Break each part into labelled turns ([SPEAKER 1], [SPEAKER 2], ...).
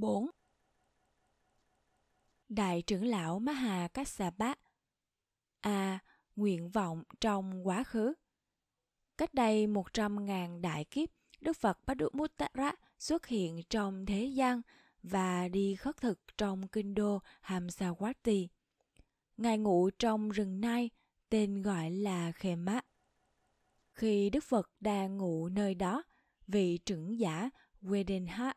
[SPEAKER 1] 4. Đại trưởng lão Maha Kassapa A. Nguyện vọng trong quá khứ Cách đây 100.000 đại kiếp, Đức Phật Padmuttara xuất hiện trong thế gian và đi khất thực trong kinh đô Hamsawati. Ngài ngủ trong rừng Nai, tên gọi là Khema. Khi Đức Phật đang ngủ nơi đó, vị trưởng giả Wedenha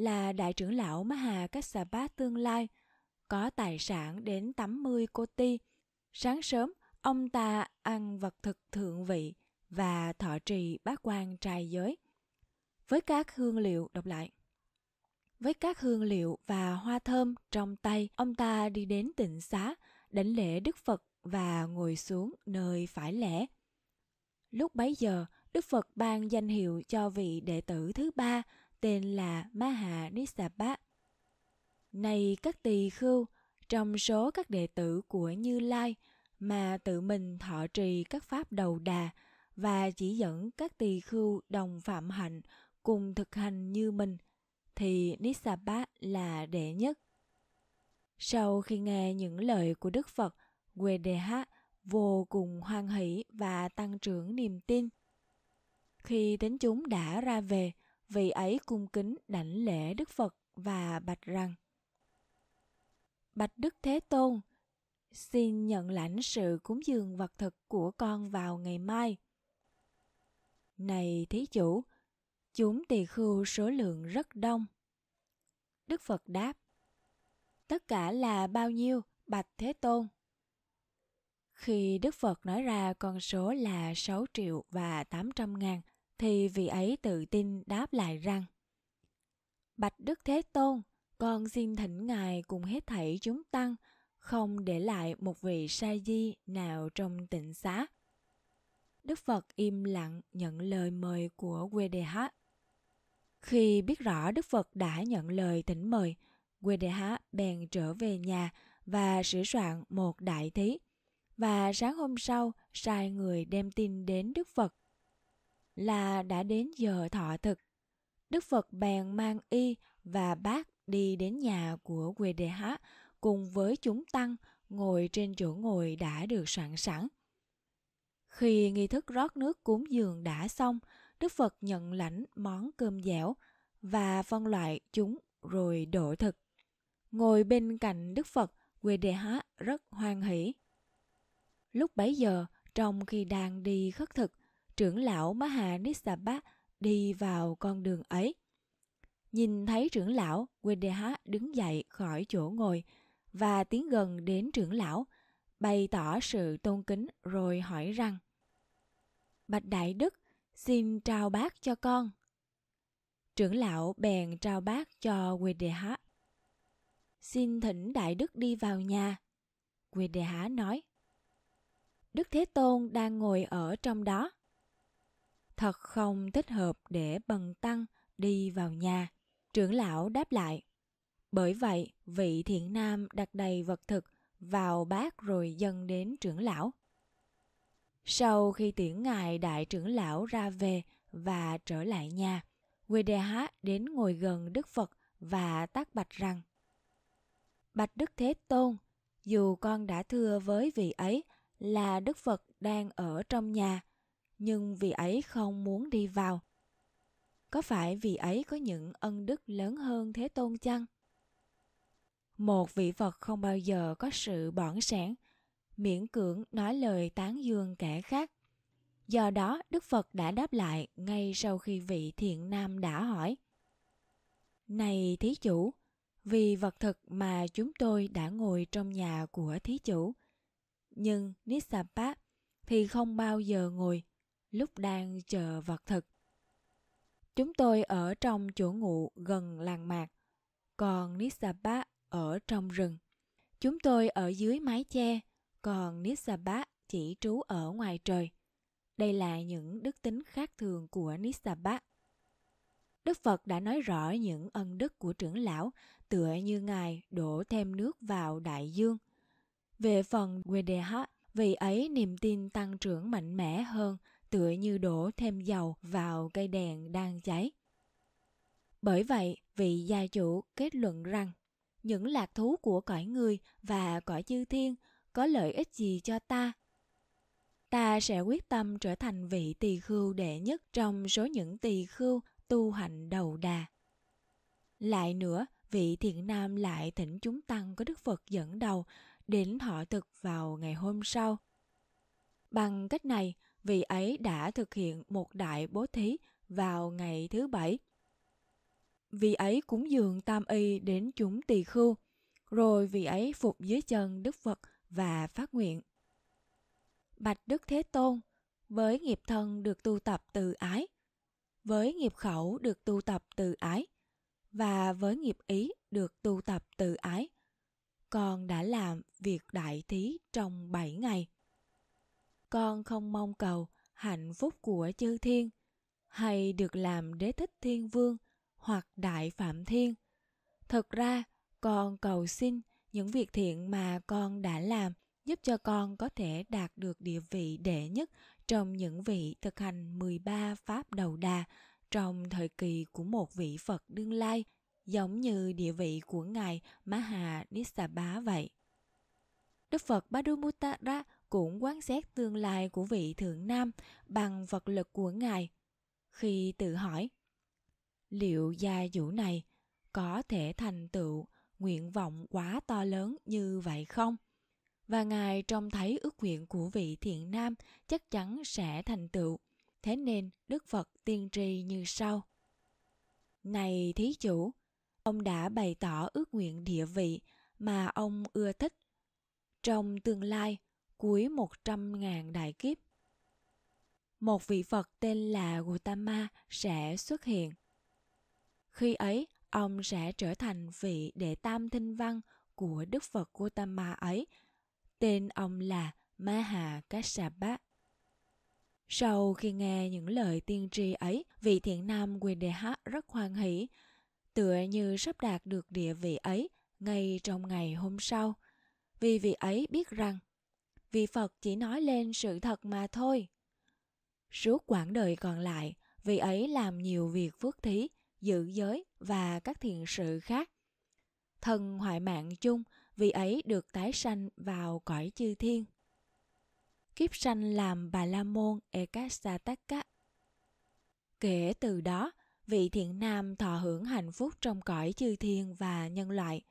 [SPEAKER 1] là đại trưởng lão Maha Kassapa tương lai, có tài sản đến 80 cô ti. Sáng sớm, ông ta ăn vật thực thượng vị và thọ trì bác quan trai giới. Với các hương liệu, đọc lại. Với các hương liệu và hoa thơm trong tay, ông ta đi đến tịnh xá, đảnh lễ Đức Phật và ngồi xuống nơi phải lẽ. Lúc bấy giờ, Đức Phật ban danh hiệu cho vị đệ tử thứ ba tên là Maha Nisaba. Này các tỳ khưu, trong số các đệ tử của Như Lai mà tự mình thọ trì các pháp đầu đà và chỉ dẫn các tỳ khưu đồng phạm hạnh cùng thực hành như mình, thì Nisaba là đệ nhất. Sau khi nghe những lời của Đức Phật, đề Guedeha vô cùng hoan hỷ và tăng trưởng niềm tin. Khi tính chúng đã ra về, vị ấy cung kính đảnh lễ Đức Phật và bạch rằng Bạch Đức Thế Tôn, xin nhận lãnh sự cúng dường vật thực của con vào ngày mai. Này thí chủ, chúng tỳ khưu số lượng rất đông. Đức Phật đáp, tất cả là bao nhiêu, Bạch Thế Tôn? Khi Đức Phật nói ra con số là 6 triệu và 800 ngàn, thì vị ấy tự tin đáp lại rằng Bạch Đức Thế Tôn, con xin thỉnh Ngài cùng hết thảy chúng tăng không để lại một vị sa di nào trong tịnh xá. Đức Phật im lặng nhận lời mời của QDH. Khi biết rõ Đức Phật đã nhận lời thỉnh mời, QDH bèn trở về nhà và sửa soạn một đại thí. Và sáng hôm sau, sai người đem tin đến Đức Phật là đã đến giờ thọ thực. Đức Phật bèn mang y và bác đi đến nhà của Quê Đề QDH cùng với chúng tăng ngồi trên chỗ ngồi đã được soạn sẵn. Khi nghi thức rót nước cúng dường đã xong, Đức Phật nhận lãnh món cơm dẻo và phân loại chúng rồi đổ thực. Ngồi bên cạnh Đức Phật, Quê Đề QDH rất hoan hỷ. Lúc bấy giờ, trong khi đang đi khất thực, trưởng lão Mahanisabha đi vào con đường ấy. Nhìn thấy trưởng lão, Wendeha đứng dậy khỏi chỗ ngồi và tiến gần đến trưởng lão, bày tỏ sự tôn kính rồi hỏi rằng Bạch Đại Đức, xin trao bác cho con. Trưởng lão bèn trao bác cho Wendeha. Xin thỉnh Đại Đức đi vào nhà. Wendeha nói Đức Thế Tôn đang ngồi ở trong đó thật không thích hợp để bần tăng đi vào nhà. Trưởng lão đáp lại. Bởi vậy, vị thiện nam đặt đầy vật thực vào bát rồi dâng đến trưởng lão. Sau khi tiễn ngài đại trưởng lão ra về và trở lại nhà, đề QDH đến ngồi gần Đức Phật và tác bạch rằng Bạch Đức Thế Tôn, dù con đã thưa với vị ấy là Đức Phật đang ở trong nhà, nhưng vì ấy không muốn đi vào. Có phải vì ấy có những ân đức lớn hơn Thế Tôn chăng? Một vị Phật không bao giờ có sự bỏng sẻn, miễn cưỡng nói lời tán dương kẻ khác. Do đó, Đức Phật đã đáp lại ngay sau khi vị thiện nam đã hỏi. Này Thí Chủ, vì vật thực mà chúng tôi đã ngồi trong nhà của Thí Chủ, nhưng Nisapa thì không bao giờ ngồi lúc đang chờ vật thực. Chúng tôi ở trong chỗ ngủ gần làng mạc, còn Nisaba ở trong rừng. Chúng tôi ở dưới mái che, còn Nisaba chỉ trú ở ngoài trời. Đây là những đức tính khác thường của Nisaba. Đức Phật đã nói rõ những ân đức của trưởng lão, tựa như Ngài đổ thêm nước vào đại dương. Về phần Wedeha, vì ấy niềm tin tăng trưởng mạnh mẽ hơn như đổ thêm dầu vào cây đèn đang cháy. Bởi vậy, vị gia chủ kết luận rằng những lạc thú của cõi người và cõi chư thiên có lợi ích gì cho ta? Ta sẽ quyết tâm trở thành vị tỳ khưu đệ nhất trong số những tỳ khưu tu hành đầu đà. Lại nữa, vị thiện nam lại thỉnh chúng tăng có Đức Phật dẫn đầu đến thọ thực vào ngày hôm sau. Bằng cách này, vì ấy đã thực hiện một đại bố thí vào ngày thứ bảy. Vì ấy cúng dường tam y đến chúng tỳ khưu, rồi vì ấy phục dưới chân Đức Phật và phát nguyện. Bạch Đức Thế Tôn, với nghiệp thân được tu tập từ ái, với nghiệp khẩu được tu tập từ ái, và với nghiệp ý được tu tập từ ái. Con đã làm việc đại thí trong 7 ngày con không mong cầu hạnh phúc của chư thiên hay được làm đế thích thiên vương hoặc đại phạm thiên thật ra con cầu xin những việc thiện mà con đã làm giúp cho con có thể đạt được địa vị đệ nhất trong những vị thực hành 13 pháp đầu đà trong thời kỳ của một vị Phật đương lai, giống như địa vị của ngài Maha Nisaba vậy. Đức Phật Badumutara cũng quan sát tương lai của vị thượng nam bằng vật lực của ngài khi tự hỏi liệu gia vũ này có thể thành tựu nguyện vọng quá to lớn như vậy không và ngài trông thấy ước nguyện của vị thiện nam chắc chắn sẽ thành tựu thế nên đức phật tiên tri như sau này thí chủ ông đã bày tỏ ước nguyện địa vị mà ông ưa thích trong tương lai cuối 100.000 đại kiếp. Một vị Phật tên là Gautama sẽ xuất hiện. Khi ấy, ông sẽ trở thành vị đệ tam thinh văn của Đức Phật Gautama ấy. Tên ông là Maha Kassapa. Sau khi nghe những lời tiên tri ấy, vị thiện nam Quyền Đề Hát rất hoan hỷ, tựa như sắp đạt được địa vị ấy ngay trong ngày hôm sau, vì vị ấy biết rằng vì phật chỉ nói lên sự thật mà thôi suốt quãng đời còn lại vị ấy làm nhiều việc phước thí giữ giới và các thiền sự khác thần hoại mạng chung vị ấy được tái sanh vào cõi chư thiên kiếp sanh làm bà la môn ekasataka kể từ đó vị thiện nam thọ hưởng hạnh phúc trong cõi chư thiên và nhân loại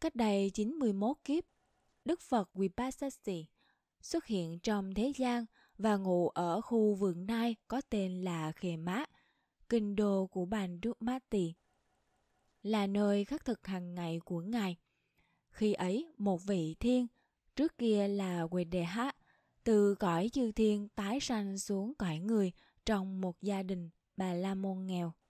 [SPEAKER 1] cách đây 91 kiếp đức phật vipassasi xuất hiện trong thế gian và ngủ ở khu vườn nai có tên là Khề Mã, kinh đô của bàn Đức là nơi khắc thực hàng ngày của Ngài. Khi ấy, một vị thiên, trước kia là Quỳ Đề Hát, từ cõi chư thiên tái sanh xuống cõi người trong một gia đình bà la môn nghèo